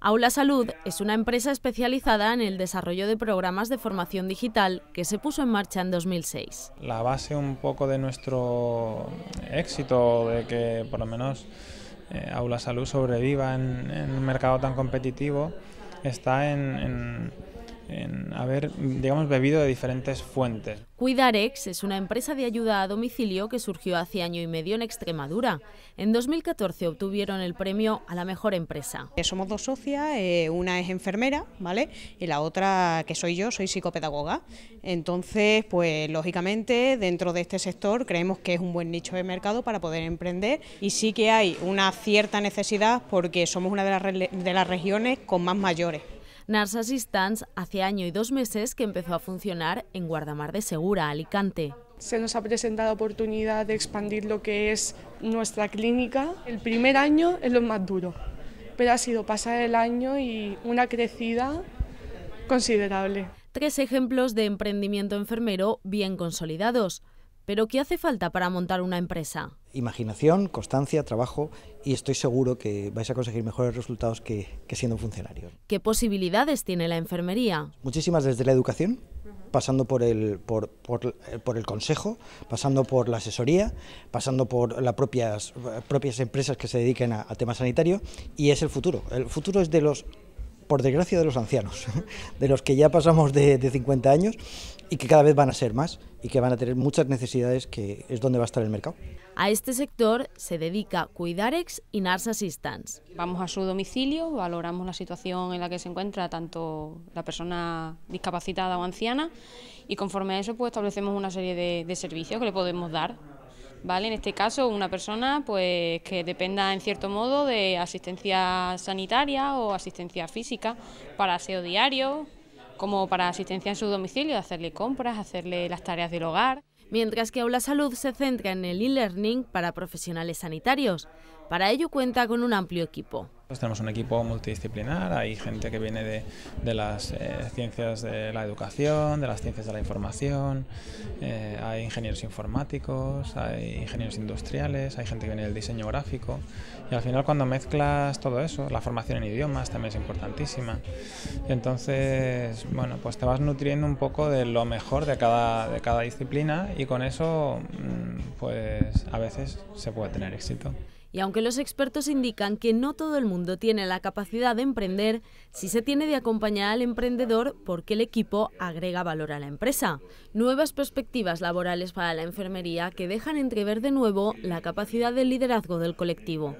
Aula Salud es una empresa especializada en el desarrollo de programas de formación digital que se puso en marcha en 2006. La base un poco de nuestro éxito, de que por lo menos eh, Aula Salud sobreviva en, un mercado tan competitivo, está en en haber, digamos, bebido de diferentes fuentes. Cuidarex es una empresa de ayuda a domicilio que surgió hace año y medio en Extremadura. En 2014 obtuvieron el premio a la mejor empresa. Eh, somos dos socias, eh, una es enfermera, ¿vale? Y la otra, que soy yo, soy psicopedagoga. Entonces, pues lógicamente, dentro de este sector creemos que es un buen nicho de mercado para poder emprender y sí que hay una cierta necesidad porque somos una de las regiones con más mayores. Nars Assistance hace año y dos meses que empezó a funcionar en Guardamar de Segura, Alicante. Se nos ha presentado la oportunidad de expandir lo que es nuestra clínica. El primer año es lo más duro, pero ha sido pasar el año y una crecida considerable. Tres ejemplos de emprendimiento enfermero bien consolidados. Pero ¿qué hace falta para montar una empresa? Imaginación, constancia, trabajo y estoy seguro que vais a conseguir mejores resultados que, siendo siendo funcionario. ¿Qué posibilidades tiene la enfermería? Muchísimas desde la educación, pasando por el, por, eh, el consejo, pasando por la asesoría, pasando por las propias, eh, propias empresas que se dediquen a, a temas sanitarios y es el futuro. El futuro es de los por desgracia, de los ancianos, de los que ya pasamos de, 50 años y que cada vez van a ser más y que van a tener muchas necesidades, que es donde va a estar el mercado. A este sector se dedica Cuidarex y Nars Assistance. Vamos a su domicilio, valoramos la situación en la que se encuentra tanto la persona discapacitada o anciana y conforme a eso pues establecemos una serie de servicios que le podemos dar ¿vale? En este caso, una persona pues, que dependa en cierto modo de asistencia sanitaria o asistencia física para aseo diario, como para asistencia en su domicilio, hacerle compras, hacerle las tareas del hogar. Mientras que Aula Salud se centra en el e-learning para profesionales sanitarios. Para ello cuenta con un amplio equipo, tenemos un equipo multidisciplinar, hay gente que viene de, las eh, ciencias de la educación, de las ciencias de la información, eh, hay ingenieros informáticos, hay ingenieros industriales, hay gente que viene del diseño gráfico y al final cuando mezclas todo eso, la formación en idiomas también es importantísima. entonces, bueno, pues te vas nutriendo un poco de lo mejor de cada, de cada disciplina y con eso, mm, pues a veces se puede tener éxito. Y aunque los expertos indican que no todo el mundo tiene la capacidad de emprender, sí se tiene de acompañar al emprendedor porque el equipo agrega valor a la empresa. Nuevas perspectivas laborales para la enfermería que dejan entrever de nuevo la capacidad de liderazgo del colectivo.